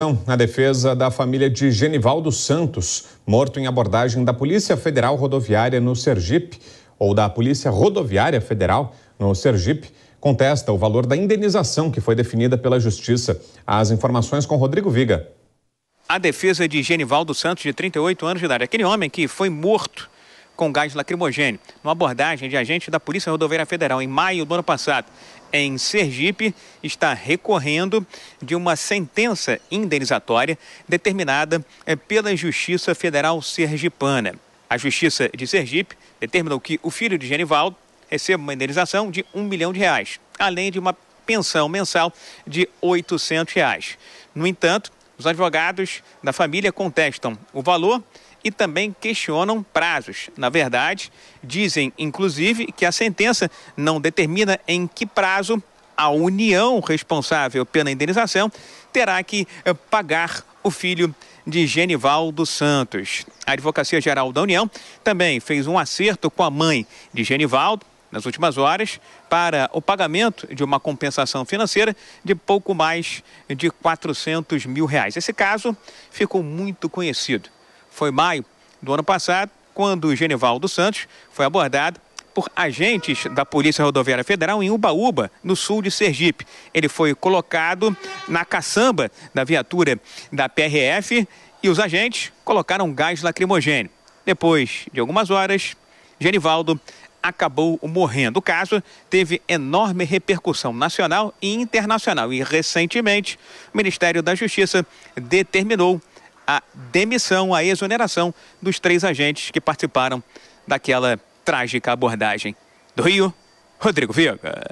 Então, A defesa da família de Genivaldo Santos, morto em abordagem da Polícia Federal Rodoviária no Sergipe, ou da Polícia Rodoviária Federal no Sergipe, contesta o valor da indenização que foi definida pela Justiça. As informações com Rodrigo Viga. A defesa de Genivaldo Santos, de 38 anos de idade, aquele homem que foi morto com gás lacrimogêneo, numa abordagem de agente da Polícia Rodoviária Federal em maio do ano passado em Sergipe, está recorrendo de uma sentença indenizatória determinada eh, pela Justiça Federal Sergipana. A Justiça de Sergipe determinou que o filho de Genivaldo receba uma indenização de um milhão de reais, além de uma pensão mensal de 800 reais. No entanto, os advogados da família contestam o valor também questionam prazos. Na verdade, dizem inclusive que a sentença não determina em que prazo a União responsável pela indenização terá que eh, pagar o filho de Genivaldo Santos. A Advocacia Geral da União também fez um acerto com a mãe de Genivaldo nas últimas horas para o pagamento de uma compensação financeira de pouco mais de 400 mil reais. Esse caso ficou muito conhecido foi maio do ano passado, quando Genivaldo Santos foi abordado por agentes da Polícia Rodoviária Federal em Ubaúba, no sul de Sergipe. Ele foi colocado na caçamba da viatura da PRF e os agentes colocaram gás lacrimogênio. Depois de algumas horas, Genivaldo acabou morrendo. O caso teve enorme repercussão nacional e internacional e recentemente o Ministério da Justiça determinou a demissão, a exoneração dos três agentes que participaram daquela trágica abordagem. Do Rio, Rodrigo Viga.